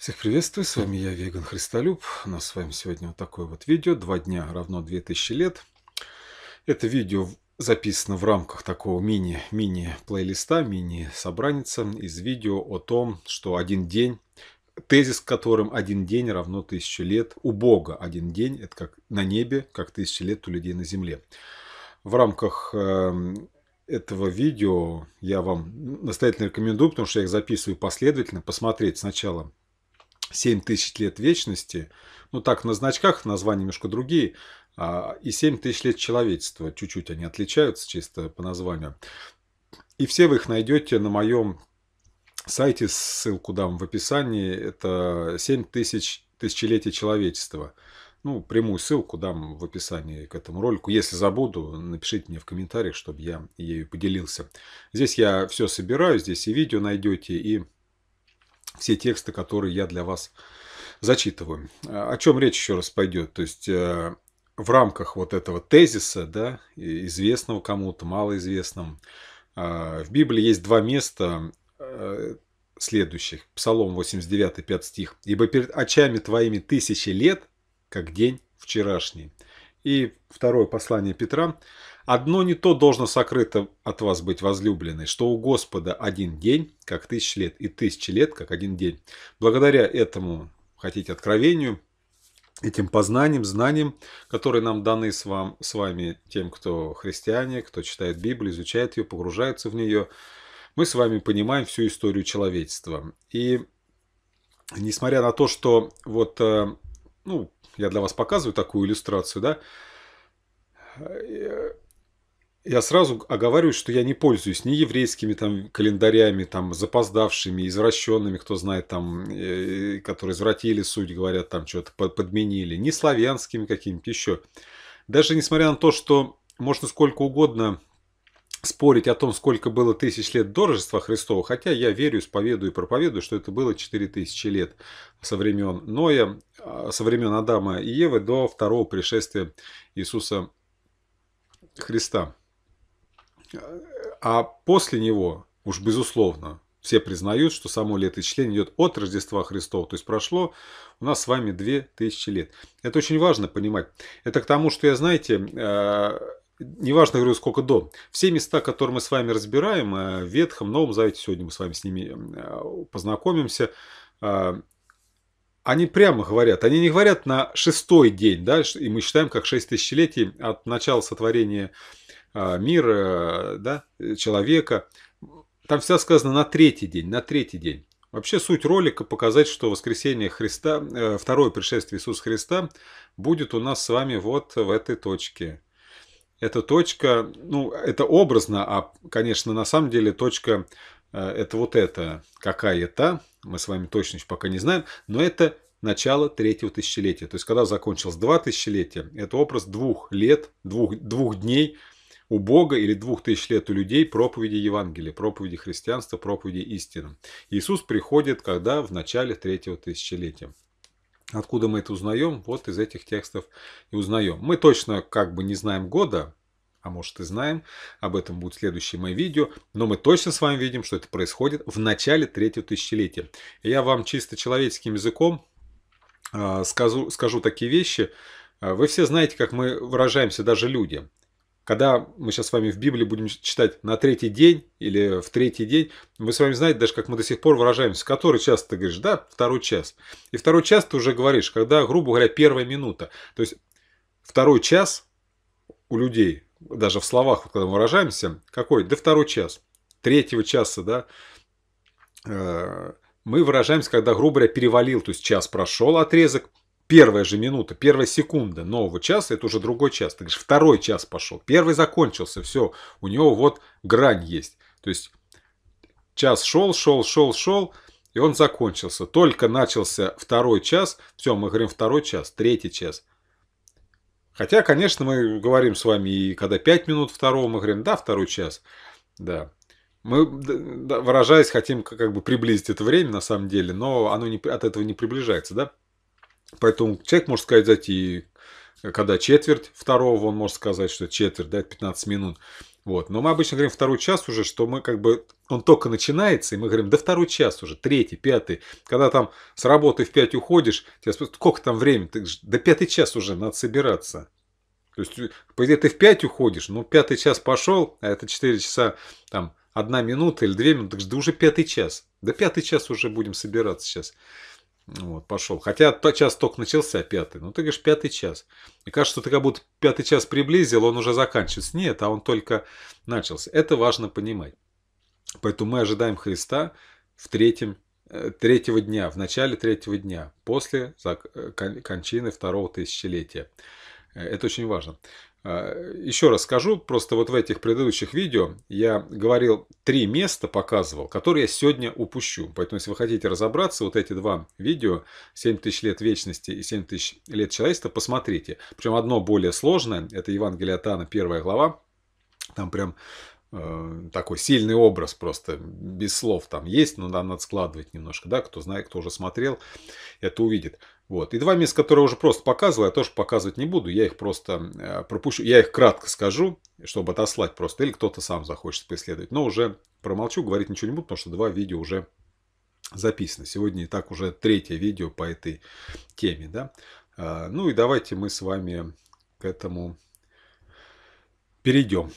Всех приветствую, с вами я, Веган Христолюб. У нас с вами сегодня вот такое вот видео. Два дня равно 2000 лет. Это видео записано в рамках такого мини-мини-плейлиста, мини-собраница из видео о том, что один день, тезис которым один день равно тысяче лет, у Бога один день, это как на небе, как тысяча лет у людей на земле. В рамках эм, этого видео я вам настоятельно рекомендую, потому что я их записываю последовательно, посмотреть сначала 7 тысяч лет вечности, ну так на значках названия немножко другие, а, и 7 тысяч лет человечества, чуть-чуть они отличаются чисто по названию. И все вы их найдете на моем сайте, ссылку дам в описании, это 7 тысяч тысячелетий человечества. Ну, прямую ссылку дам в описании к этому ролику. Если забуду, напишите мне в комментариях, чтобы я ею поделился. Здесь я все собираю, здесь и видео найдете, и все тексты, которые я для вас зачитываю. А, о чем речь еще раз пойдет? То есть э, в рамках вот этого тезиса, да, известного кому-то, малоизвестным, а, в Библии есть два места э, следующих. Псалом 89, 5 стих. «Ибо перед очами твоими тысячи лет, как день вчерашний». И второе послание Петра, Одно не то должно сокрыто от вас быть возлюбленный, что у Господа один день, как тысяч лет, и тысячи лет, как один день. Благодаря этому, хотите, откровению, этим познаниям, знаниям, которые нам даны с, вам, с вами, тем, кто христиане, кто читает Библию, изучает ее, погружается в нее, мы с вами понимаем всю историю человечества. И несмотря на то, что вот, э, ну, я для вас показываю такую иллюстрацию, да, э, я сразу оговариваю, что я не пользуюсь ни еврейскими там календарями, там запоздавшими, извращенными, кто знает, там, э, э которые извратили суть, говорят, там что-то подменили, ни славянскими какими-то еще. Даже несмотря на то, что можно сколько угодно спорить о том, сколько было тысяч лет до Рождества Христова, хотя я верю, исповедую и проповедую, что это было 4000 лет со времен Ноя, а, со времен Адама и Евы до второго пришествия Иисуса Христа. А после него, уж безусловно, все признают, что само летоисчисление идет от Рождества Христова. То есть прошло у нас с вами 2000 лет. Это очень важно понимать. Это к тому, что я, знаете, э, неважно, говорю, сколько до. Все места, которые мы с вами разбираем, э, в Ветхом, Новом Завете, сегодня мы с вами с ними э, познакомимся, они прямо говорят, они не говорят на шестой день, да, и мы считаем как шесть тысячелетий от начала сотворения а, мира, да, человека. Там все сказано на третий день, на третий день. Вообще суть ролика показать, что воскресение Христа, э, второе пришествие Иисуса Христа будет у нас с вами вот в этой точке. Эта точка, ну, это образно, а, конечно, на самом деле точка э, это вот это какая-то, мы с вами точно еще пока не знаем, но это начало третьего тысячелетия. То есть, когда закончилось два тысячелетия, это образ двух лет, двух, двух дней – у Бога или двух тысяч лет у людей проповеди Евангелия, проповеди христианства, проповеди истины. Иисус приходит когда? В начале третьего тысячелетия. Откуда мы это узнаем? Вот из этих текстов и узнаем. Мы точно как бы не знаем года, а может и знаем, об этом будет следующее мое видео, но мы точно с вами видим, что это происходит в начале третьего тысячелетия. И Я вам чисто человеческим языком а, скажу, скажу такие вещи. А, вы все знаете, как мы выражаемся, даже люди когда мы сейчас с вами в Библии будем читать на третий день или в третий день, мы с вами знаете даже, как мы до сих пор выражаемся, который час ты говоришь, да, второй час. И второй час ты уже говоришь, когда, грубо говоря, первая минута. То есть второй час у людей, даже в словах, вот, когда мы выражаемся, какой? Да второй час, третьего часа, да, э, мы выражаемся, когда, грубо говоря, перевалил, то есть час прошел отрезок, первая же минута, первая секунда нового часа, это уже другой час. Ты говоришь, второй час пошел, первый закончился, все, у него вот грань есть. То есть час шел, шел, шел, шел, и он закончился. Только начался второй час, все, мы говорим второй час, третий час. Хотя, конечно, мы говорим с вами, и когда 5 минут второго, мы говорим, да, второй час, да. Мы, выражаясь, хотим как бы приблизить это время на самом деле, но оно не, от этого не приближается, да? Поэтому человек может сказать зайти, когда четверть второго, он может сказать, что четверть, да, 15 минут. Вот. Но мы обычно говорим второй час уже, что мы как бы, он только начинается, и мы говорим, да второй час уже, третий, пятый. Когда там с работы в пять уходишь, тебя спрашивают, сколько там времени? Ты говоришь, да пятый час уже, надо собираться. То есть, по идее, ты в пять уходишь, но ну, пятый час пошел, а это 4 часа, там, одна минута или две минуты, так да уже пятый час. Да пятый час уже будем собираться сейчас. Вот, пошел. Хотя час только начался, пятый. Ну, ты говоришь, пятый час. И кажется, что ты как будто пятый час приблизил, он уже заканчивается. Нет, а он только начался. Это важно понимать. Поэтому мы ожидаем Христа в третьем, э, третьего дня, в начале третьего дня, после э, кончины второго тысячелетия. Э, это очень важно. Э, Еще раз скажу, просто вот в этих предыдущих видео я говорил три места, показывал, которые я сегодня упущу. Поэтому, если вы хотите разобраться, вот эти два видео, 7 тысяч лет вечности и 7 тысяч лет человечества, посмотрите. Причем одно более сложное, это Евангелие Атана, первая глава. Там прям Э, такой сильный образ просто без слов там есть, но там надо складывать немножко, да, кто знает, кто уже смотрел, это увидит. Вот. И два места, которые я уже просто показывал, я тоже показывать не буду, я их просто э, пропущу, я их кратко скажу, чтобы отослать просто, или кто-то сам захочет поисследовать, но уже промолчу, говорить ничего не буду, потому что два видео уже записано. Сегодня и так уже третье видео по этой теме, да. Э, ну и давайте мы с вами к этому перейдем.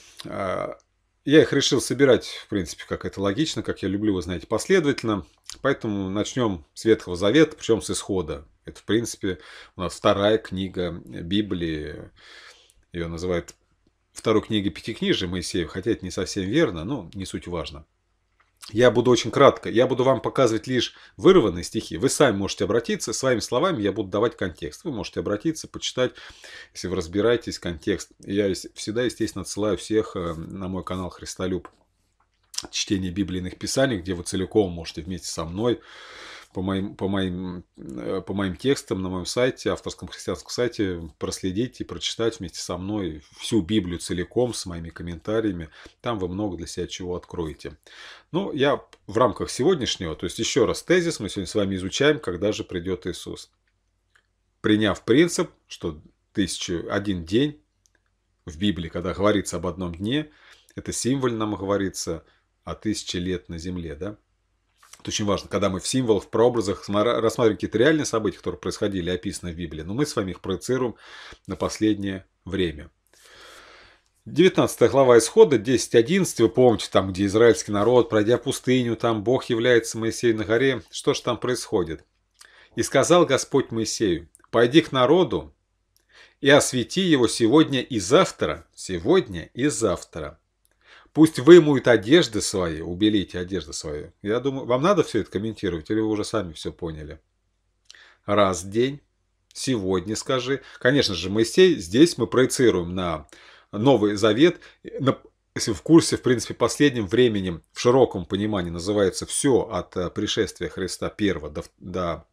Я их решил собирать, в принципе, как это логично, как я люблю, вы знаете, последовательно. Поэтому начнем с Ветхого Завета, причем с исхода. Это, в принципе, у нас вторая книга Библии. Ее называют второй книгой Пятикнижия Моисея, хотя это не совсем верно, но не суть важно. Я буду очень кратко. Я буду вам показывать лишь вырванные стихи. Вы сами можете обратиться. Своими словами я буду давать контекст. Вы можете обратиться, почитать, если вы разбираетесь контекст. Я всегда, естественно, отсылаю всех э, на мой канал «Христолюб» чтение библейных писаний, где вы целиком можете вместе со мной по моим, по, моим, э, по моим текстам на моем сайте, авторском христианском сайте, проследить и прочитать вместе со мной всю Библию целиком с моими комментариями. Там вы много для себя чего откроете. Ну, я в рамках сегодняшнего, то есть еще раз тезис, мы сегодня с вами изучаем, когда же придет Иисус. Приняв принцип, что тысячу, один день в Библии, когда говорится об одном дне, это символ нам говорится о а тысяче лет на земле, да? Это очень важно, когда мы в символах, в прообразах рассматриваем какие-то реальные события, которые происходили, описаны в Библии, но мы с вами их проецируем на последнее время. 19 глава Исхода, 10.11, вы помните, там, где израильский народ, пройдя пустыню, там Бог является Моисею на горе, что же там происходит? «И сказал Господь Моисею, пойди к народу и освети его сегодня и завтра, сегодня и завтра, Пусть вымоют одежды свои, убелите одежды свои. Я думаю, вам надо все это комментировать или вы уже сами все поняли? Раз в день, сегодня скажи. Конечно же, Моисей, здесь мы проецируем на Новый Завет, на, если в курсе, в принципе, последним временем, в широком понимании, называется все от э, пришествия Христа первого до, до,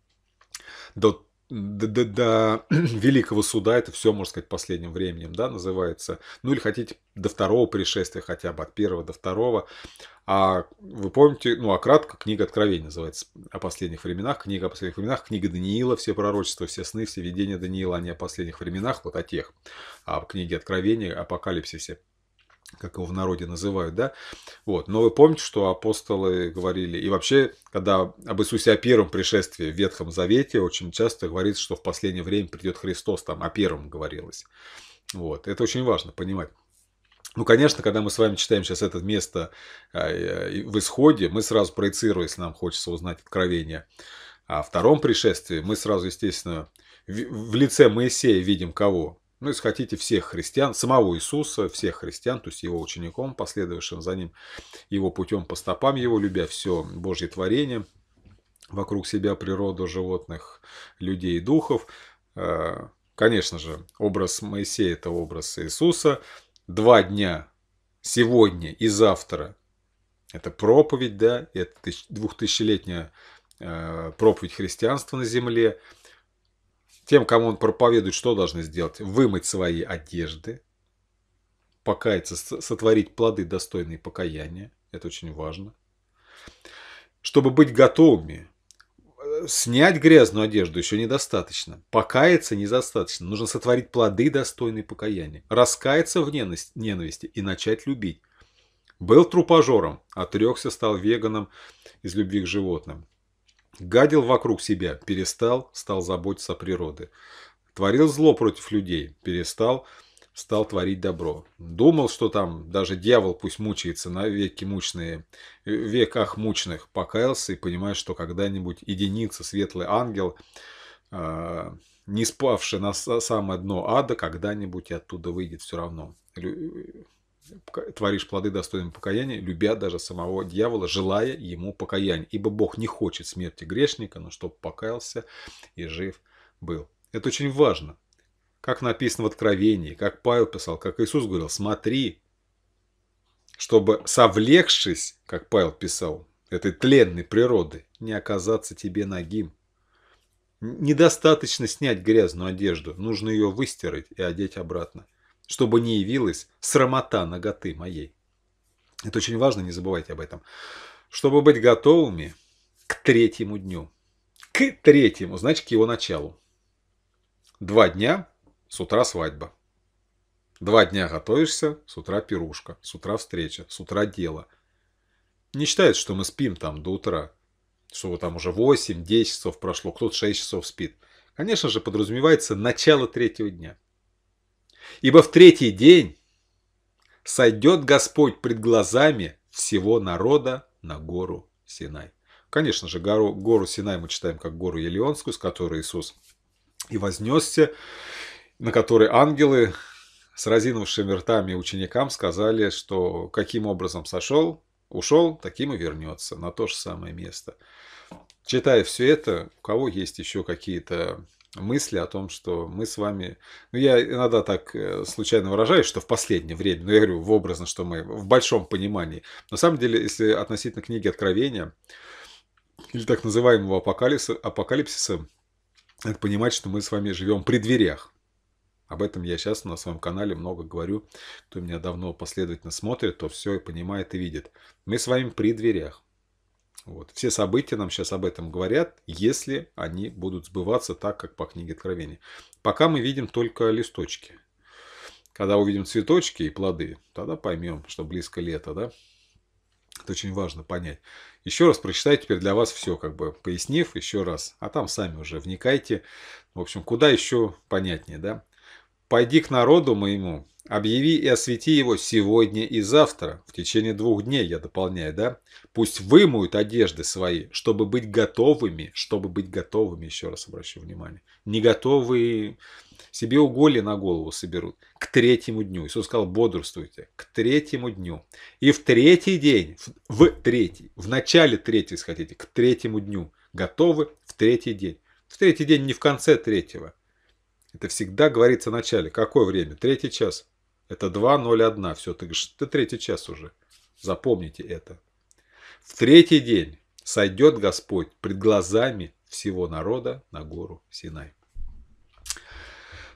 до до, до, до великого суда, это все, можно сказать, последним временем, да, называется. Ну или хотите до второго пришествия хотя бы, от первого до второго. А вы помните, ну а кратко, книга Откровения называется «О последних временах», книга о последних временах, книга Даниила, все пророчества, все сны, все видения Даниила, они о последних временах, вот о тех. А в книге Откровения, апокалипсисе, как его в народе называют, да, вот, но вы помните, что апостолы говорили, и вообще, когда об Иисусе о первом пришествии в Ветхом Завете, очень часто говорится, что в последнее время придет Христос, там о первом говорилось, вот, это очень важно понимать. Ну, конечно, когда мы с вами читаем сейчас это место а, в исходе, мы сразу проецируем, если нам хочется узнать откровение о втором пришествии, мы сразу, естественно, в лице Моисея видим кого? ну, если хотите, всех христиан, самого Иисуса, всех христиан, то есть его учеником, последовавшим за ним, его путем по стопам его, любя все Божье творение, вокруг себя природу животных, людей и духов. Э, конечно же, образ Моисея – это образ Иисуса. Два дня сегодня и завтра – это проповедь, да, это двухтысячелетняя э, проповедь христианства на земле – тем, кому он проповедует, что должны сделать? Вымыть свои одежды, покаяться, сотворить плоды, достойные покаяния. Это очень важно. Чтобы быть готовыми, э, снять грязную одежду еще недостаточно. Покаяться недостаточно. Нужно сотворить плоды, достойные покаяния. Раскаяться в ненависти и начать любить. Был трупожором, отрекся, стал веганом из любви к животным. Гадил вокруг себя, перестал, стал заботиться о природе. Творил зло против людей, перестал, стал творить добро. Думал, что там даже дьявол пусть мучается на веки мучные, э, веках мучных, покаялся и понимает, что когда-нибудь единица, светлый ангел, а, не спавший на самое дно ада, когда-нибудь оттуда выйдет все равно творишь плоды достойным покаяния, любя даже самого дьявола, желая ему покаяния. Ибо Бог не хочет смерти грешника, но чтобы покаялся и жив был. Это очень важно. Как написано в Откровении, как Павел писал, как Иисус говорил, смотри, чтобы совлекшись, как Павел писал, этой тленной природы, не оказаться тебе ногим. Недостаточно снять грязную одежду, нужно ее выстирать и одеть обратно чтобы не явилась срамота ноготы моей. Это очень важно, не забывайте об этом. Чтобы быть готовыми к третьему дню. К третьему, значит, к его началу. Два дня, с утра свадьба. Два дня готовишься, с утра пирушка, с утра встреча, с утра дело. Не считает, что мы спим там до утра, что там уже 8-10 часов прошло, кто-то 6 часов спит. Конечно же, подразумевается начало третьего дня – Ибо в третий день сойдет Господь пред глазами всего народа на гору Синай. Конечно же, гору, гору Синай мы читаем как гору Елеонскую, с которой Иисус и вознесся, на которой ангелы с разинувшими ртами ученикам сказали, что каким образом сошел, ушел, таким и вернется на то же самое место. Читая все это, у кого есть еще какие-то мысли о том, что мы с вами... Ну, я иногда так э, случайно выражаюсь, что в последнее время, но я говорю в образно, что мы в большом понимании. На самом деле, если относительно книги Откровения или так называемого апокалипсиса, апокалипсиса это понимать, что мы с вами живем при дверях. Об этом я сейчас на своем канале много говорю. Кто меня давно последовательно смотрит, то все и понимает и видит. Мы с вами при дверях. Вот. Все события нам сейчас об этом говорят, если они будут сбываться так, как по книге Откровения. Пока мы видим только листочки. Когда увидим цветочки и плоды, тогда поймем, что близко лето, да? Это очень важно понять. Еще раз прочитаю теперь для вас все, как бы пояснив еще раз. А там сами уже вникайте. В общем, куда еще понятнее, да? «Пойди к народу моему Объяви и освети его сегодня и завтра, в течение двух дней, я дополняю, да? Пусть вымоют одежды свои, чтобы быть готовыми, чтобы быть готовыми, еще раз обращу внимание. Не готовые себе уголи на голову соберут к третьему дню. Иисус сказал, бодрствуйте к третьему дню. И в третий день, в, в третий, в начале третьего, если хотите, к третьему дню готовы в третий день. В третий день не в конце третьего, это всегда говорится в начале. Какое время? Третий час. Это 2.01. Все, ты говоришь, это третий час уже. Запомните это. В третий день сойдет Господь пред глазами всего народа на гору Синай.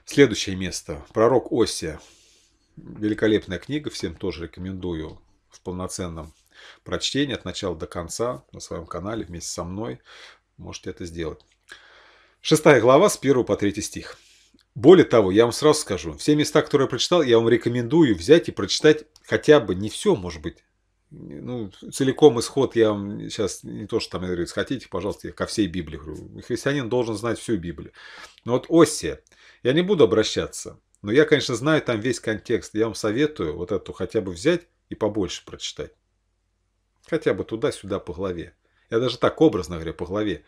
Следующее место. Пророк Осия. Великолепная книга, всем тоже рекомендую в полноценном прочтении от начала до конца на своем канале вместе со мной. Можете это сделать. Шестая глава с 1 по 3 стих. Более того, я вам сразу скажу, все места, которые я прочитал, я вам рекомендую взять и прочитать хотя бы не все, может быть. Ну, целиком исход я вам сейчас не то, что там я говорю, хотите, пожалуйста, я ко всей Библии говорю. Христианин должен знать всю Библию. Но вот Осия, я не буду обращаться, но я, конечно, знаю там весь контекст. Я вам советую вот эту хотя бы взять и побольше прочитать. Хотя бы туда-сюда по главе, Я даже так образно говорю, по главе,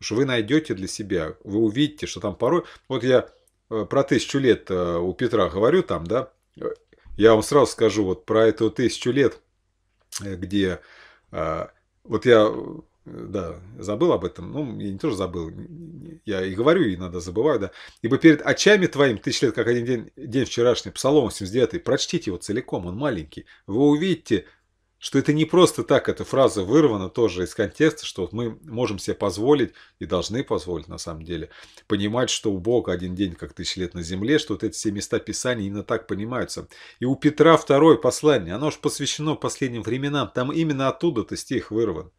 что вы найдете для себя, вы увидите, что там порой... Вот я Э, про тысячу лет э, у Петра говорю там, да, я вам сразу скажу вот про эту тысячу лет, э, где, вот я, да, забыл об этом, ну, я не тоже забыл, я и говорю, и надо забываю, да, ибо перед очами твоим тысяч лет, как один день, день вчерашний, Псалом 79, прочтите его целиком, он маленький, вы увидите что это не просто так, эта фраза вырвана тоже из контекста, что мы можем себе позволить и должны позволить на самом деле понимать, что у Бога один день, как тысячи лет на земле, что вот эти все места Писания именно так понимаются. И у Петра второе послание, оно же посвящено последним временам, там именно оттуда-то стих вырван.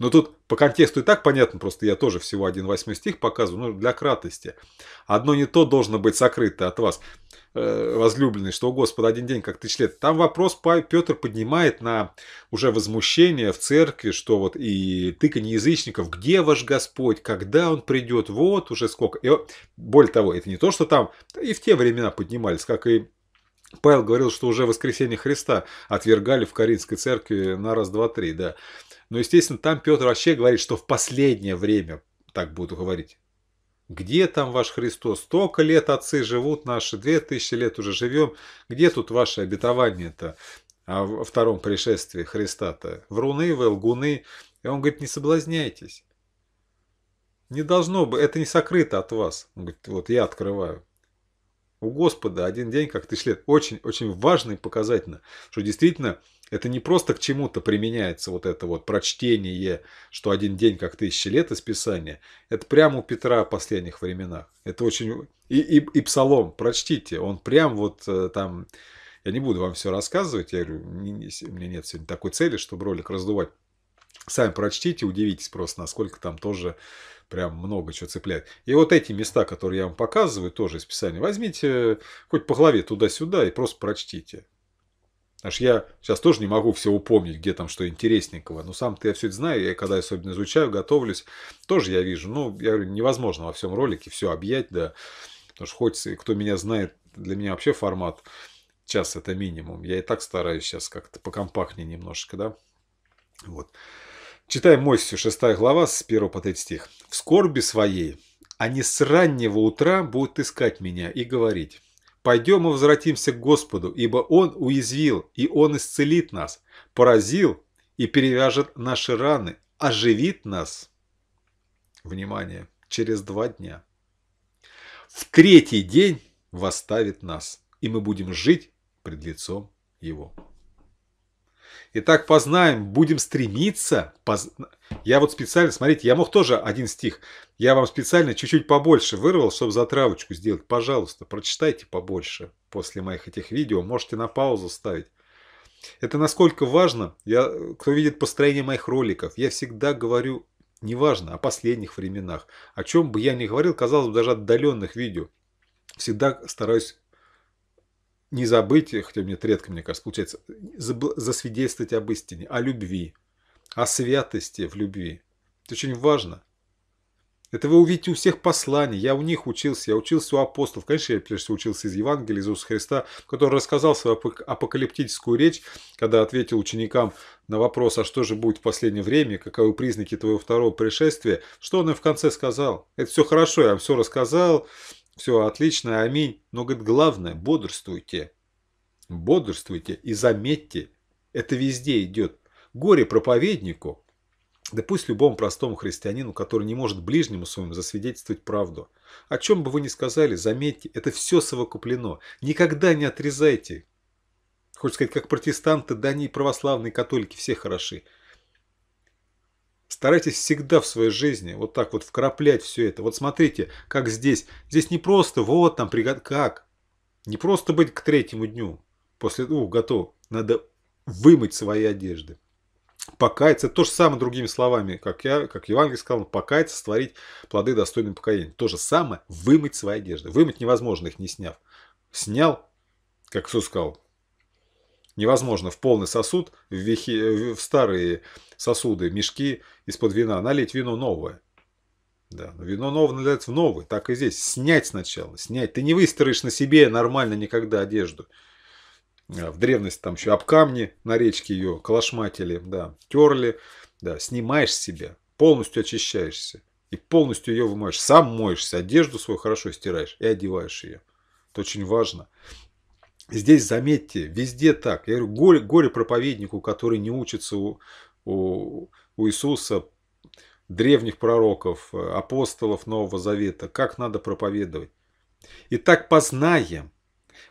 Но тут по контексту и так понятно, просто я тоже всего один восьмой стих показываю, ну, для кратости. Одно не то должно быть сокрыто от вас, э, возлюбленный, что у Господа один день, как тысяч лет. Там вопрос Петр поднимает на уже возмущение в церкви, что вот и тыканье язычников, где ваш Господь, когда Он придет, вот уже сколько. И, более того, это не то, что там и в те времена поднимались, как и Павел говорил, что уже воскресенье Христа отвергали в Каринской церкви на раз, два, три, да. Но, естественно, там Петр вообще говорит, что в последнее время так буду говорить. Где там ваш Христос? Столько лет отцы живут наши, две тысячи лет уже живем. Где тут ваше обетование-то о втором пришествии Христа-то? Вруны вы, лгуны. И он говорит, не соблазняйтесь. Не должно бы, это не сокрыто от вас. Он говорит, вот я открываю. У Господа один день, как тысяч лет, очень-очень важно и показательно, что действительно это не просто к чему-то применяется вот это вот прочтение, что один день как тысячи лет из Писания. Это прямо у Петра в последних временах. Это очень... И, и, и псалом, прочтите, он прям вот э, там... Я не буду вам все рассказывать, я говорю, у меня нет сегодня такой цели, чтобы ролик раздувать. Сами прочтите, удивитесь просто, насколько там тоже прям много чего цепляет. И вот эти места, которые я вам показываю, тоже из Писания, возьмите э, хоть по голове туда-сюда и просто прочтите. Аж я сейчас тоже не могу все упомнить, где там что интересненького. Но сам-то я все это знаю, я когда особенно изучаю, готовлюсь, тоже я вижу. Ну, я говорю, невозможно во всем ролике все объять, да. Потому что хоть кто меня знает, для меня вообще формат час это минимум. Я и так стараюсь сейчас как-то покомпактнее немножко, да. Вот. Читаем Мойсию, 6 глава, с 1 по 3 стих. «В скорби своей они а с раннего утра будут искать меня и говорить, Пойдем и возвратимся к Господу, ибо Он уязвил, и Он исцелит нас, поразил и перевяжет наши раны, оживит нас. Внимание, через два дня. В третий день восставит нас, и мы будем жить пред лицом Его. Итак, познаем, будем стремиться, позна... Я вот специально, смотрите, я мог тоже один стих. Я вам специально чуть-чуть побольше вырвал, чтобы затравочку сделать. Пожалуйста, прочитайте побольше после моих этих видео. Можете на паузу ставить. Это насколько важно, я, кто видит построение моих роликов, я всегда говорю, неважно, о последних временах. О чем бы я ни говорил, казалось бы, даже отдаленных видео. Всегда стараюсь не забыть, хотя мне редко, мне кажется, получается, засвидетельствовать об истине, о любви, о святости в любви. Это очень важно. Это вы увидите у всех посланий. Я у них учился, я учился у апостолов. Конечно, я прежде всего учился из Евангелия Иисуса Христа, который рассказал свою апокалиптическую речь, когда ответил ученикам на вопрос, а что же будет в последнее время, каковы признаки твоего второго пришествия, что он им в конце сказал. Это все хорошо, я вам все рассказал, все отлично, аминь. Но, говорит, главное, бодрствуйте. Бодрствуйте и заметьте, это везде идет. Горе проповеднику, да пусть любому простому христианину, который не может ближнему своему засвидетельствовать правду. О чем бы вы ни сказали, заметьте, это все совокуплено. Никогда не отрезайте. Хочу сказать, как протестанты, да они и православные, католики, все хороши. Старайтесь всегда в своей жизни вот так вот вкраплять все это. Вот смотрите, как здесь. Здесь не просто вот там пригод... Как? Не просто быть к третьему дню. После, ух, готов. Надо вымыть свои одежды покаяться. Это то же самое, другими словами, как я, как Евангелие сказал, покаяться, створить плоды достойным покаяния. То же самое вымыть свои одежды. Вымыть невозможно, их не сняв. Снял, как Иисус сказал, невозможно в полный сосуд, в, вехи, в старые сосуды, мешки из-под вина, налить вино новое. Да, но вино новое наливается в новое, так и здесь. Снять сначала, снять. Ты не выстроишь на себе нормально никогда одежду. А, в древности там еще об камни на речке ее калашматили, да, терли. Да, снимаешь себя, полностью очищаешься и полностью ее вымоешь. Сам моешься, одежду свою хорошо стираешь и одеваешь ее. Это очень важно. Здесь, заметьте, везде так. Я говорю, горе, горе проповеднику, который не учится у, у, у Иисуса, древних пророков, э, апостолов Нового Завета, как надо проповедовать. И так познаем,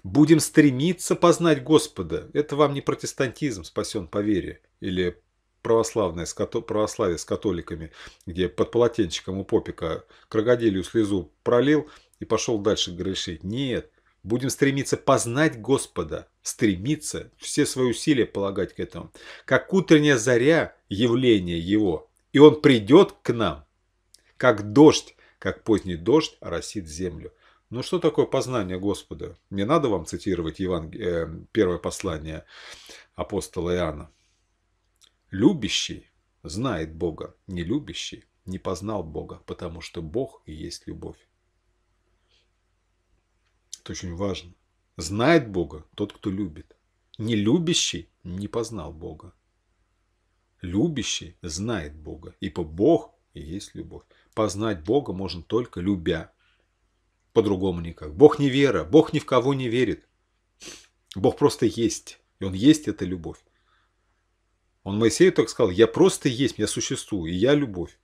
Будем стремиться познать Господа. Это вам не протестантизм спасен по вере или православное с православие с католиками, где под полотенчиком у попика крокодилью слезу пролил и пошел дальше грешить. Нет, будем стремиться познать Господа, стремиться, все свои усилия полагать к этому. Как утренняя заря явление Его, и Он придет к нам, как дождь, как поздний дождь оросит землю. Но «Ну, что такое познание Господа? Не надо вам цитировать Еванг... Э, первое послание апостола Иоанна. Любящий знает Бога, не любящий не познал Бога, потому что Бог и есть любовь. Это очень важно. Знает Бога тот, кто любит. Не любящий не познал Бога. Любящий знает Бога, ибо Бог и есть любовь. Познать Бога можно только любя по-другому никак. Бог не вера, Бог ни в кого не верит. Бог просто есть. И Он есть – это любовь. Он Моисею так сказал, я просто есть, я существую, и я любовь.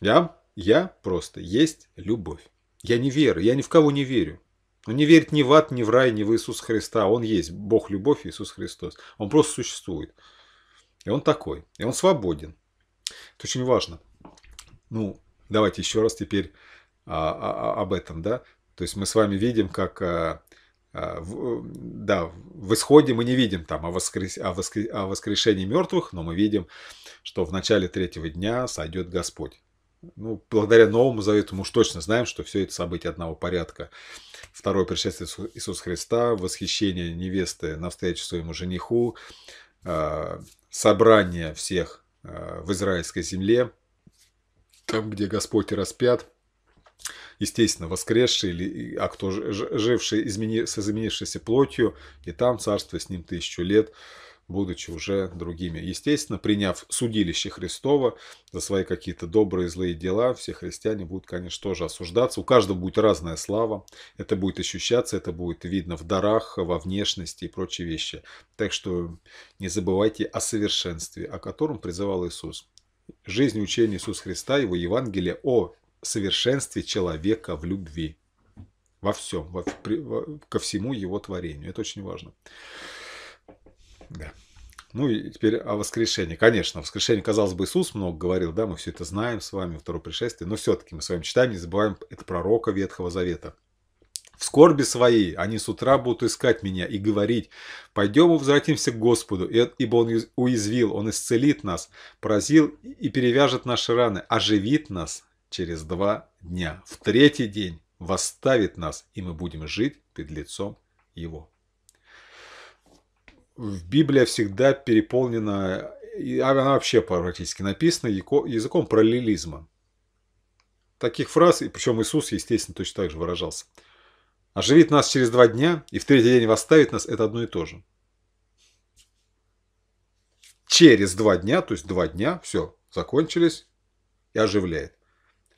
Я, я просто есть любовь. Я не вера, я ни в кого не верю. Он не верит ни в ад, ни в рай, ни в Иисуса Христа. Он есть Бог, любовь, Иисус Христос. Он просто существует. И он такой. И он свободен. Это очень важно. Ну, давайте еще раз теперь а, а, а, об этом, да. То есть мы с вами видим, как а, а, в, да, в исходе мы не видим там о, воскрес, о, воскр, о воскрешении мертвых, но мы видим, что в начале третьего дня сойдет Господь. Ну, благодаря Новому Завету мы уж точно знаем, что все это события одного порядка. Второе пришествие Иисуса Христа, восхищение невесты на встречу своему жениху, э, собрание всех в израильской земле, там, где Господь распят – естественно, воскресший, или, а кто живший измени, с изменившейся плотью, и там царство с ним тысячу лет, будучи уже другими. Естественно, приняв судилище Христова за свои какие-то добрые и злые дела, все христиане будут, конечно, тоже осуждаться. У каждого будет разная слава, это будет ощущаться, это будет видно в дарах, во внешности и прочие вещи. Так что не забывайте о совершенстве, о котором призывал Иисус. Жизнь и учение Иисуса Христа, его Евангелие о совершенстве человека в любви. Во всем, во, при, во, ко всему его творению. Это очень важно. Да. Ну и теперь о воскрешении. Конечно, о воскрешении, казалось бы, Иисус много говорил, да, мы все это знаем с вами, второе пришествие, но все-таки мы с вами читаем, не забываем, это пророка Ветхого Завета. В скорби своей они с утра будут искать меня и говорить, пойдем и возвратимся к Господу, ибо Он уязвил, Он исцелит нас, поразил и перевяжет наши раны, оживит нас, через два дня, в третий день восставит нас, и мы будем жить перед лицом Его. В Библия всегда переполнена, и она вообще практически написана языком параллелизма. Таких фраз, и причем Иисус, естественно, точно так же выражался. Оживит нас через два дня, и в третий день восставит нас, это одно и то же. Через два дня, то есть два дня, все, закончились и оживляет.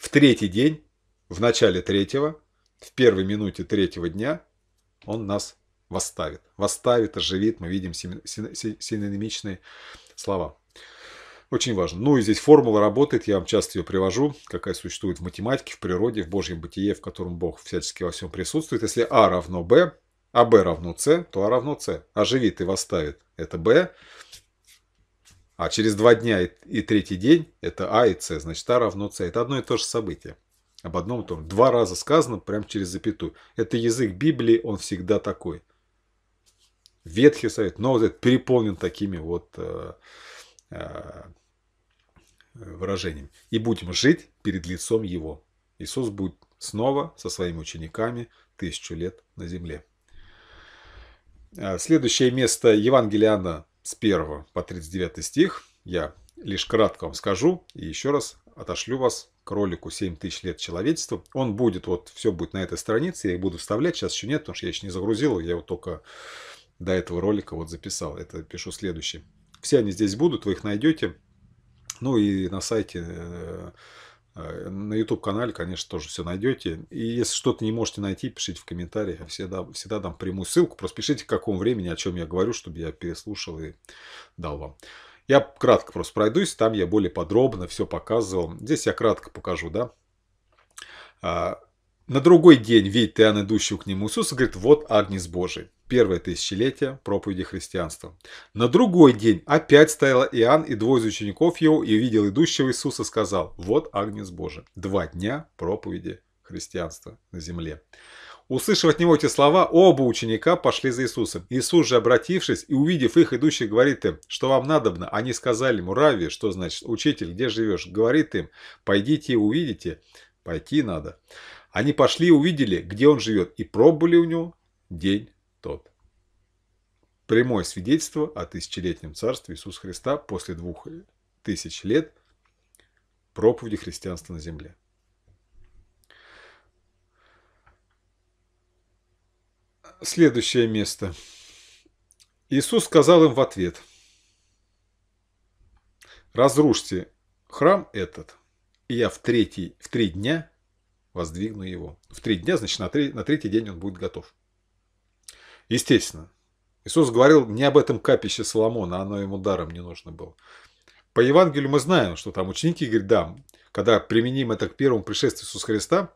В третий день, в начале третьего, в первой минуте третьего дня он нас восставит. Восставит, оживит, мы видим синонимичные слова. Очень важно. Ну и здесь формула работает, я вам часто ее привожу, какая существует в математике, в природе, в Божьем бытие, в котором Бог всячески во всем присутствует. Если А равно Б, а Б равно С, то А равно С. Оживит и восставит – это Б, а через два дня и третий день это А и С, значит А равно С. Это одно и то же событие. Об одном и том. Два раза сказано прямо через запятую. Это язык Библии, он всегда такой. Ветхий Совет, Новый Завет переполнен такими вот э, э, выражениями. И будем жить перед лицом Его. Иисус будет снова со своими учениками тысячу лет на земле. Э, следующее место Евангелия Анна с 1 по 39 стих я лишь кратко вам скажу и еще раз отошлю вас к ролику 7 тысяч лет человечеству. Он будет, вот все будет на этой странице, я их буду вставлять, сейчас еще нет, потому что я еще не загрузил, я его только до этого ролика вот записал, это пишу следующий. Все они здесь будут, вы их найдете. Ну и на сайте э, Э, на YouTube-канале, конечно, тоже все найдете. И если что-то не можете найти, пишите в комментариях. Я всегда, всегда дам прямую ссылку. Просто пишите, в каком времени, о чем я говорю, чтобы я переслушал и дал вам. Я кратко просто пройдусь, там я более подробно все показывал. Здесь я кратко покажу, да. А, на другой день, видит Иоанн, идущего к нему, Иисус говорит, вот Агнец Божий. Первое тысячелетие проповеди христианства. На другой день опять стояла Иоанн и двое из учеников его, и видел идущего Иисуса, сказал, вот Агнец Божий. Два дня проповеди христианства на земле. Услышав от него эти слова, оба ученика пошли за Иисусом. Иисус же, обратившись и увидев их идущих, говорит им, что вам надобно. Они сказали ему, Рави, что значит, учитель, где живешь? Говорит им, пойдите и увидите. Пойти надо. Они пошли и увидели, где он живет, и пробыли у него день тот. Прямое свидетельство о тысячелетнем царстве Иисуса Христа после двух тысяч лет проповеди христианства на земле. Следующее место. Иисус сказал им в ответ, «Разрушьте храм этот, и я в, третий, в три дня воздвигну его. В три дня, значит, на, три, на третий день он будет готов. Естественно. Иисус говорил не об этом капище Соломона, оно ему даром не нужно было. По Евангелию мы знаем, что там ученики говорят, да, когда применим это к первому пришествию Иисуса Христа,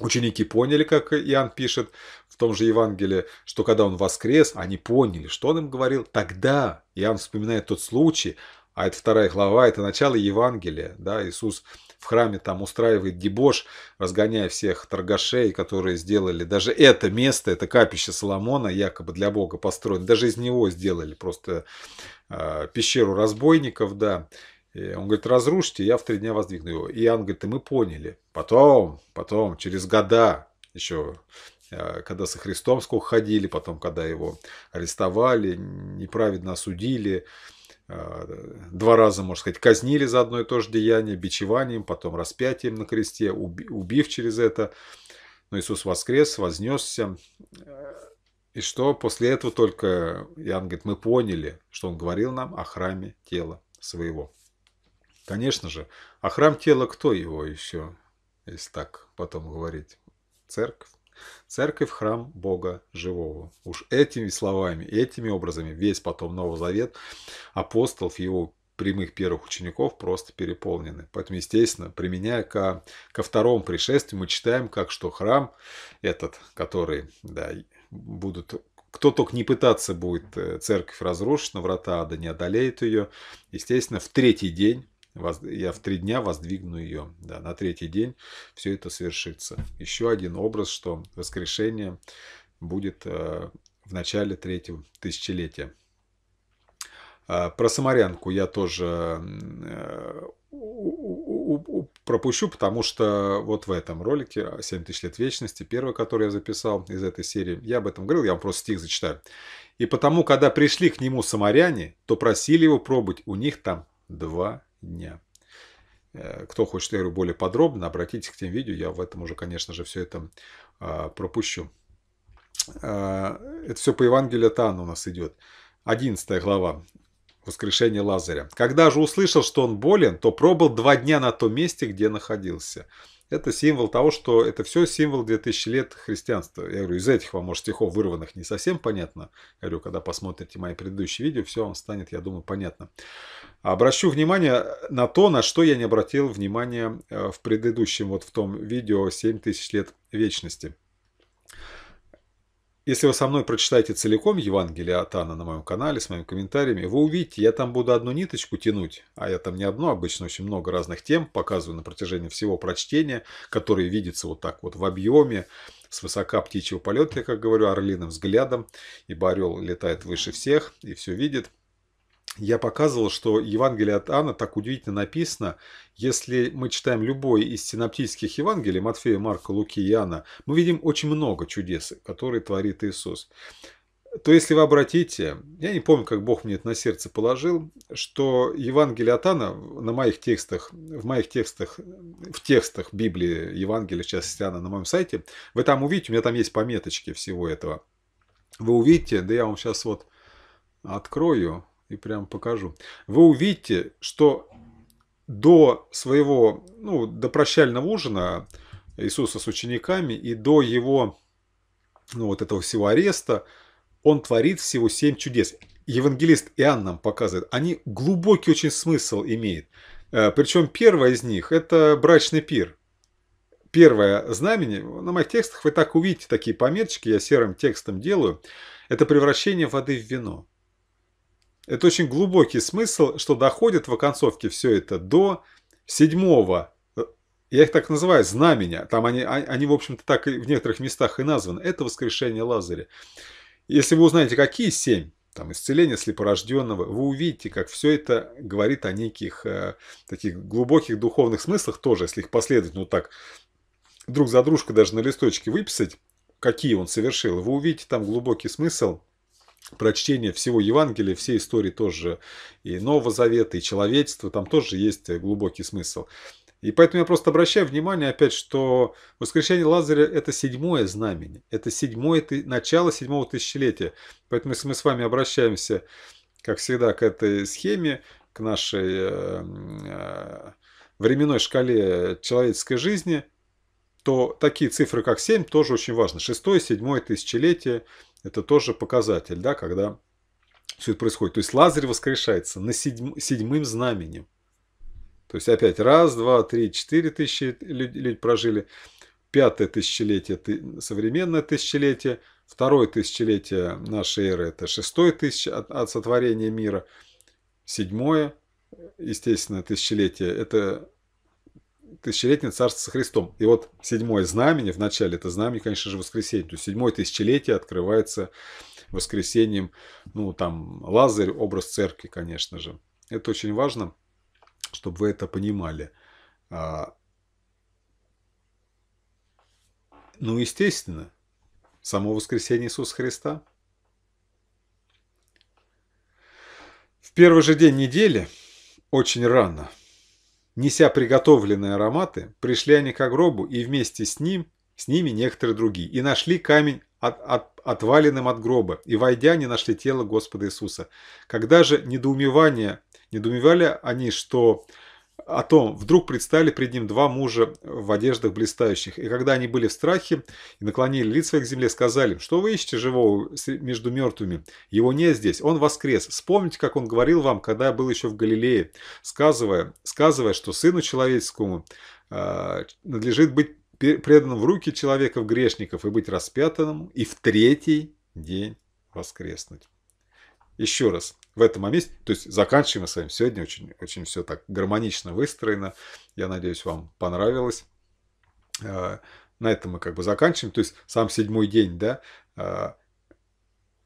ученики поняли, как Иоанн пишет в том же Евангелии, что когда он воскрес, они поняли, что он им говорил. Тогда Иоанн вспоминает тот случай, а это вторая глава, это начало Евангелия, да, Иисус в храме там устраивает дебош, разгоняя всех торгашей, которые сделали даже это место, это капище Соломона, якобы для Бога построено, даже из него сделали просто э, пещеру разбойников, да, и он говорит, разрушите, я в три дня воздвигну его. И Иоанн говорит, и мы поняли. Потом, потом, через года еще а, когда со Христом сколько ходили, потом, когда его арестовали, неправедно осудили, два раза, можно сказать, казнили за одно и то же деяние, бичеванием, потом распятием на кресте, убив через это. Но Иисус воскрес, вознесся. И что после этого только, Иоанн говорит, мы поняли, что он говорил нам о храме тела своего. Конечно же, а храм тела кто его еще, если так потом говорить? Церковь. Церковь – храм Бога живого. Уж этими словами, этими образами весь потом Новый Завет апостолов, его прямых первых учеников просто переполнены. Поэтому, естественно, применяя ко, ко второму пришествию, мы читаем, как что храм этот, который да, будут кто только не пытаться будет, э, церковь разрушена, врата ада не одолеет ее. Естественно, в третий день я в три дня воздвигну ее. Да, на третий день все это свершится. Еще один образ, что воскрешение будет э, в начале третьего тысячелетия. А, про самарянку я тоже э, пропущу, потому что вот в этом ролике «7 тысяч лет вечности», первый, который я записал из этой серии, я об этом говорил, я вам просто стих зачитаю. «И потому, когда пришли к нему самаряне, то просили его пробовать, у них там два дня. Э, кто хочет, я говорю, более подробно, обратитесь к тем видео, я в этом уже, конечно же, все это а, пропущу. А, это все по Евангелию Тану у нас идет. 11 глава. Воскрешение Лазаря. «Когда же услышал, что он болен, то пробыл два дня на том месте, где находился». Это символ того, что это все символ 2000 лет христианства. Я говорю, из этих вам, может, стихов вырванных не совсем понятно. Я говорю, когда посмотрите мои предыдущие видео, все вам станет, я думаю, понятно. Обращу внимание на то, на что я не обратил внимания э, в предыдущем, вот в том видео "7000 лет вечности». Если вы со мной прочитаете целиком Евангелие от Анна на моем канале с моими комментариями, вы увидите, я там буду одну ниточку тянуть, а я там не одно, обычно очень много разных тем показываю на протяжении всего прочтения, которые видятся вот так вот в объеме, с высока птичьего полета, я как говорю, орлиным взглядом, ибо орел летает выше всех и все видит – я показывал, что Евангелие от Анна так удивительно написано. Если мы читаем любой из синаптических Евангелий, Матфея, Марка, Луки Иоанна, мы видим очень много чудес, которые творит Иисус. То если вы обратите, я не помню, как Бог мне это на сердце положил, что Евангелие от Анна на моих текстах, в моих текстах, в текстах Библии, Евангелия, сейчас Иоанна на моем сайте, вы там увидите, у меня там есть пометочки всего этого. Вы увидите, да я вам сейчас вот открою, и прям покажу. Вы увидите, что до своего, ну, до прощального ужина Иисуса с учениками и до его, ну, вот этого всего ареста, он творит всего семь чудес. Евангелист Иоанн нам показывает, они глубокий очень смысл имеют. Э, Причем первое из них – это брачный пир. Первое знамение, на моих текстах вы так увидите такие пометочки, я серым текстом делаю, это превращение воды в вино. Это очень глубокий смысл, что доходит в оконцовке все это до седьмого, э, я их так называю, знамения. Там они, а, они в общем-то, так и в некоторых местах и названы. Это воскрешение Лазаря. Если вы узнаете, какие семь, там, исцеление слепорожденного, вы увидите, как все это говорит о неких э, таких глубоких духовных смыслах тоже, если их последовательно вот так друг за дружкой даже на листочке выписать, какие он совершил, вы увидите там глубокий смысл – прочтение всего Евангелия, всей истории тоже и Нового Завета, и человечества, там тоже есть глубокий смысл. И поэтому я просто обращаю внимание опять, что воскрешение Лазаря – это седьмое знамение, это седьмое, начало седьмого тысячелетия. Поэтому если мы с вами обращаемся, как всегда, к этой схеме, к нашей эм, э, временной шкале человеческой жизни – то такие цифры, как 7, тоже очень важно. Шестое, седьмое тысячелетие – это тоже показатель, да, когда все это происходит. То есть Лазарь воскрешается на седьм, седьмым знаменем. То есть опять раз, два, три, четыре тысячи люди, люди прожили. Пятое тысячелетие – современное тысячелетие. Второе тысячелетие нашей эры – это шестое тысяча от, от сотворения мира. Седьмое, естественно, тысячелетие – это тысячелетнее царство со Христом. И вот седьмое знамение, вначале это знамение, конечно же, воскресенье. То есть седьмое тысячелетие открывается воскресением, ну, там, Лазарь, образ церкви, конечно же. Это очень важно, чтобы вы это понимали. А, ну, естественно, само воскресение Иисуса Христа. В первый же день недели, очень рано – Неся приготовленные ароматы, пришли они к гробу и вместе с ним, с ними некоторые другие, и нашли камень от, от, отваленным от гроба, и, войдя, они нашли тело Господа Иисуса. Когда же недоумевание, недоумевали они, что о том, вдруг предстали пред ним два мужа в одеждах блистающих, и когда они были в страхе и наклонили лица к земле, сказали, что вы ищете живого между мертвыми, его нет здесь, он воскрес. Вспомните, как он говорил вам, когда был еще в Галилее, сказывая, сказывая что сыну человеческому э, надлежит быть преданным в руки человеков-грешников и быть распятым, и в третий день воскреснуть. Еще раз в этом моменте. То есть заканчиваем мы с вами сегодня. Очень, очень все так гармонично выстроено. Я надеюсь, вам понравилось. А, на этом мы как бы заканчиваем. То есть сам седьмой день, да, а,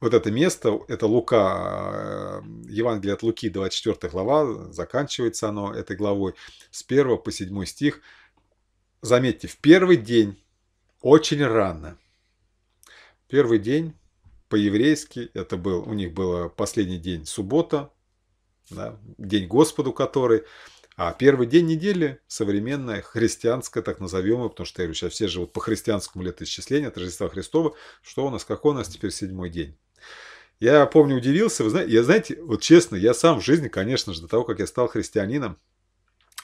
вот это место, это Лука, э, Евангелие от Луки, 24 глава, заканчивается оно этой главой с 1 по 7 стих. Заметьте, в первый день очень рано. Первый день по-еврейски. Это был, у них был последний день суббота, да, день Господу который. А первый день недели современная христианская, так назовемая, потому что, я говорю, сейчас все живут по христианскому летоисчислению от Рождества Христова. Что у нас, какой у нас теперь седьмой день? Я помню, удивился. Вы знаете, я, знаете, вот честно, я сам в жизни, конечно же, до того, как я стал христианином,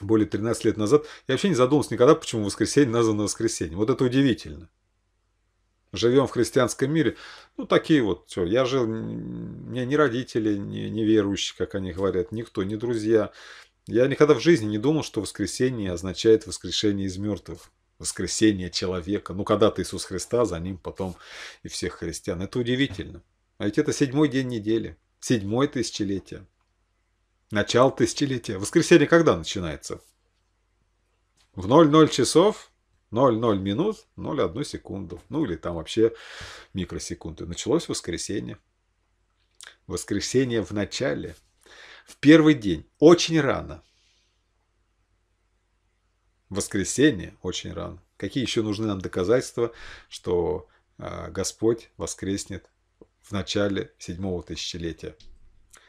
более 13 лет назад, я вообще не задумывался никогда, почему воскресенье названо воскресенье. Вот это удивительно живем в христианском мире. Ну, такие вот, все, я жил, мне не родители, не ни верующие, как они говорят, никто, ни друзья. Я никогда в жизни не думал, что воскресение означает воскрешение из мертвых, воскресение человека. Ну, когда-то Иисус Христа, за ним потом и всех христиан. Это удивительно. А ведь это седьмой день недели, седьмое тысячелетие, начало тысячелетия. Воскресенье когда начинается? В 00 часов 0,0 минут, 0,1 секунду. Ну или там вообще микросекунды. Началось воскресенье. Воскресенье в начале. В первый день. Очень рано. Воскресенье очень рано. Какие еще нужны нам доказательства, что а, Господь воскреснет в начале седьмого тысячелетия?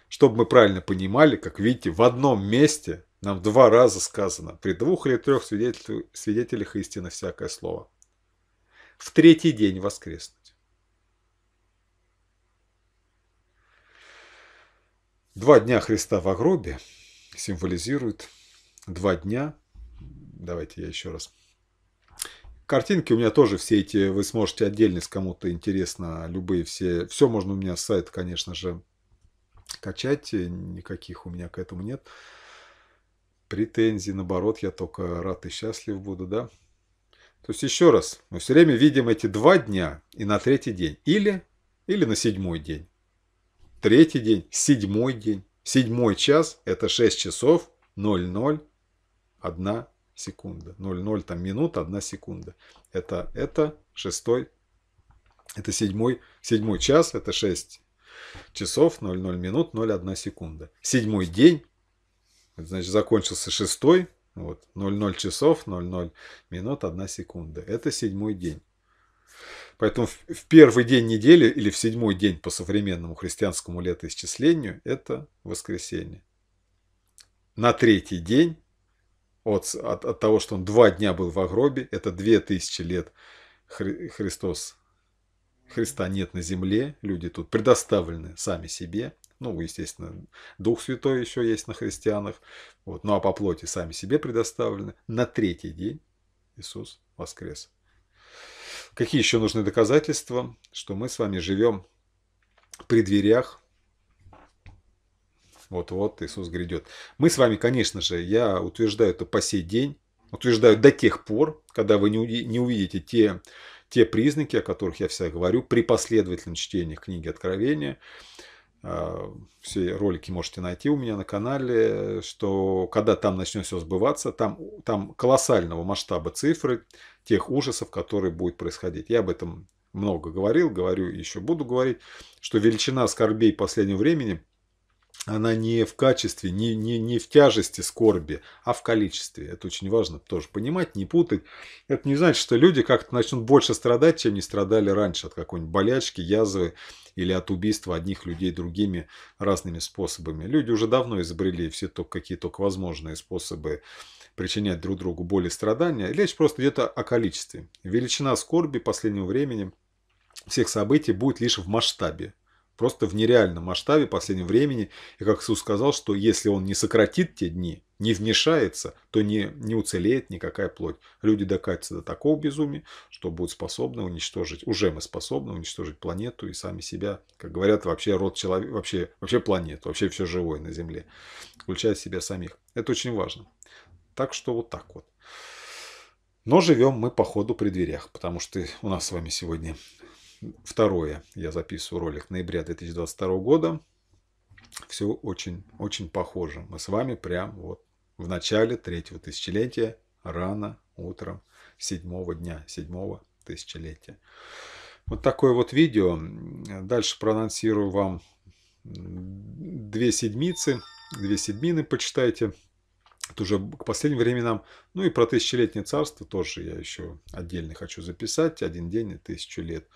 Чтобы мы правильно понимали, как видите, в одном месте – нам два раза сказано, при двух или трех свидетель, свидетелях истины всякое слово. В третий день воскреснуть. Два дня Христа в гробе символизирует два дня. Давайте я еще раз. Картинки у меня тоже все эти, вы сможете отдельно, если кому-то интересно, любые все. Все можно у меня сайт конечно же, качать, никаких у меня к этому нет претензий, наоборот, я только рад и счастлив буду, да? То есть еще раз, мы все время видим эти два дня и на третий день. Или, или на седьмой день. Третий день, седьмой день. Седьмой час – это 6 часов 00 1 секунда. 00 там минут 1 секунда. Это, это шестой, это седьмой, седьмой час, это 6 часов 00 минут 01 секунда. Седьмой день Значит, закончился шестой, вот, 00 часов, 00 минут, 1 секунда. Это седьмой день. Поэтому в первый день недели или в седьмой день по современному христианскому летоисчислению – это воскресенье. На третий день, от, от, от того, что он два дня был в гробе, это две тысячи лет Хри, Христос, Христа нет на земле, люди тут предоставлены сами себе – ну, естественно, Дух Святой еще есть на христианах. Вот. Ну, а по плоти сами себе предоставлены. На третий день Иисус воскрес. Какие еще нужны доказательства, что мы с вами живем при дверях вот-вот Иисус грядет. Мы с вами, конечно же, я утверждаю это по сей день, утверждаю до тех пор, когда вы не увидите те, те признаки, о которых я всегда говорю, при последовательном чтении книги Откровения, а, все ролики можете найти у меня на канале, что когда там начнет все сбываться, там, там колоссального масштаба цифры тех ужасов, которые будут происходить. Я об этом много говорил, говорю и еще буду говорить, что величина скорбей последнего времени она не в качестве, не, не, не в тяжести скорби, а в количестве. Это очень важно тоже понимать, не путать. Это не значит, что люди как-то начнут больше страдать, чем не страдали раньше от какой-нибудь болячки, язвы или от убийства одних людей другими разными способами. Люди уже давно изобрели все только, какие только возможные способы причинять друг другу боль и страдания. Речь просто где-то о количестве. Величина скорби последнего времени всех событий будет лишь в масштабе просто в нереальном масштабе в последнем времени. И как Иисус сказал, что если он не сократит те дни, не вмешается, то не, не уцелеет никакая плоть. Люди докатятся до такого безумия, что будут способны уничтожить, уже мы способны уничтожить планету и сами себя, как говорят, вообще род человека, вообще, вообще планету, вообще все живое на Земле, включая себя самих. Это очень важно. Так что вот так вот. Но живем мы по ходу при дверях, потому что у нас с вами сегодня второе. Я записываю ролик ноября 2022 года. Все очень, очень похоже. Мы с вами прям вот в начале третьего тысячелетия, рано утром седьмого дня, седьмого тысячелетия. Вот такое вот видео. Дальше проанонсирую вам две седмицы, две седмины почитайте. Это уже к последним временам. Ну и про тысячелетнее царство тоже я еще отдельно хочу записать. Один день и тысячу лет.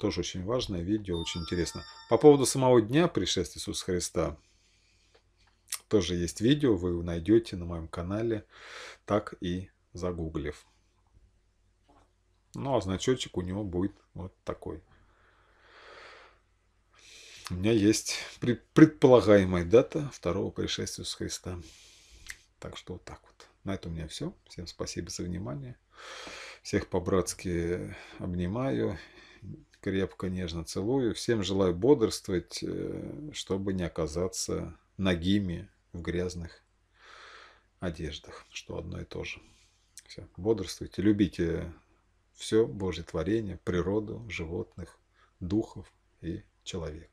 Тоже очень важное видео, очень интересно. По поводу самого дня пришествия Иисуса Христа, тоже есть видео, вы его найдете на моем канале, так и загуглив. Ну, а значочек у него будет вот такой. У меня есть предполагаемая дата второго пришествия с Христа. Так что вот так вот. На этом у меня все. Всем спасибо за внимание. Всех по-братски обнимаю крепко, нежно целую. Всем желаю бодрствовать, э, чтобы не оказаться ногими в грязных одеждах, что одно и то же. Все. Бодрствуйте, любите все Божье творение, природу, животных, духов и человека.